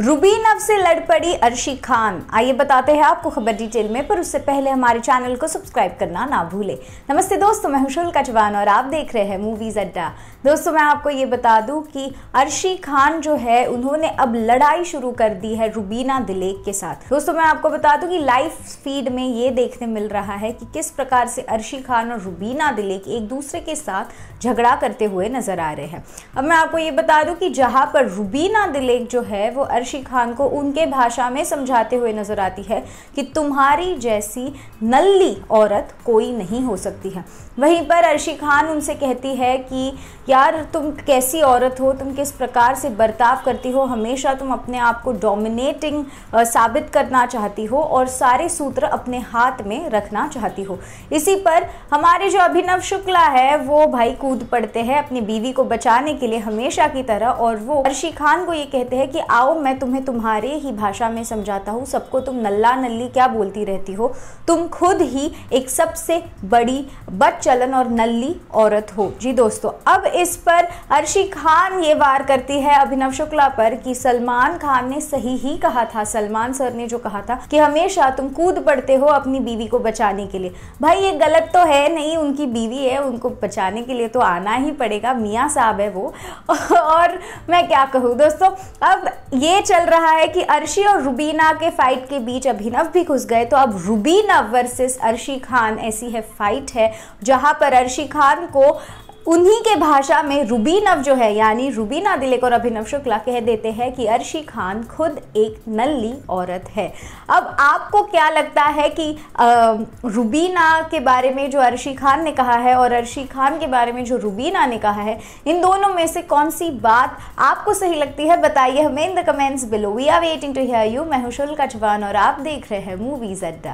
रूबीन अब से लड़ पड़ी अर्शी खान आइए बताते हैं आपको खबर डिटेल में पर उससे पहले हमारे चैनल को सब्सक्राइब करना ना भूले नमस्ते दोस्तों मैं हुशुल कचवान और आप देख रहे हैं मूवीज अड्डा दोस्तों मैं आपको ये बता दूं कि अर्शी खान जो है उन्होंने अब लड़ाई शुरू कर दी है रूबीना दिलेक के साथ दोस्तों मैं आपको बता दूं कि लाइफ फीड में ये देखने मिल रहा है कि किस प्रकार से अर्शी खान और रूबीना दिलेक एक दूसरे के साथ झगड़ा करते हुए नजर आ रहे हैं अब मैं आपको ये बता दूँ कि जहाँ पर रूबीना दिलेक जो है वो महर्षि खान को उनके भाषा में समझाते हुए नजर आती है कि तुम्हारी जैसी नल्ली औरत कोई नहीं हो सकती है वहीं पर अर्शी खान उनसे कहती है कि यार तुम कैसी औरत हो तुम किस प्रकार से बर्ताव करती हो हमेशा तुम अपने आप को डोमिनेटिंग साबित करना चाहती हो और सारे सूत्र अपने हाथ में रखना चाहती हो इसी पर हमारे जो अभिनव शुक्ला है वो भाई कूद पड़ते हैं अपनी बीवी को बचाने के लिए हमेशा की तरह और वो अर्शी खान को ये कहते हैं कि आओ मैं मैं तुम्हें तुम्हारे ही भाषा में समझाता हूँ सबको तुम नल्ला नल्ली क्या बोलती रहती हो तुम खुद ही एक सबसे बड़ी बद चलन और नल्ली औरत हो जी दोस्तों अब इस पर अर्शी खान ये वार करती है अभिनव शुक्ला पर कि सलमान खान ने सही ही कहा था सलमान सर ने जो कहा था कि हमेशा तुम कूद पड़ते हो अपनी बीवी को बचाने के लिए भाई ये गलत तो है नहीं उनकी बीवी है उनको बचाने के लिए तो आना ही पड़ेगा मियाँ साहब है वो और मैं क्या कहूँ दोस्तों अब ये चल रहा है कि अर्शी और रुबीना के फाइट के बीच अभिनव भी घुस गए तो अब रुबीना वर्सेस अर्शी खान ऐसी है फाइट है जहां पर अर्शी खान को उन्हीं के भाषा में रूबीनव जो है यानी रूबीना दिलेक और अभिनव शुक्ला कह देते हैं कि अर्शी खान खुद एक नल्ली औरत है अब आपको क्या लगता है कि रूबीना के बारे में जो अर्शी खान ने कहा है और अर्शी खान के बारे में जो रूबीना ने कहा है इन दोनों में से कौन सी बात आपको सही लगती है बताइए हमें in the comments below we are waiting to hear you मैं हूँ शुल्का चौहान और आप देख रहे हैं मूवीज़ अड्डा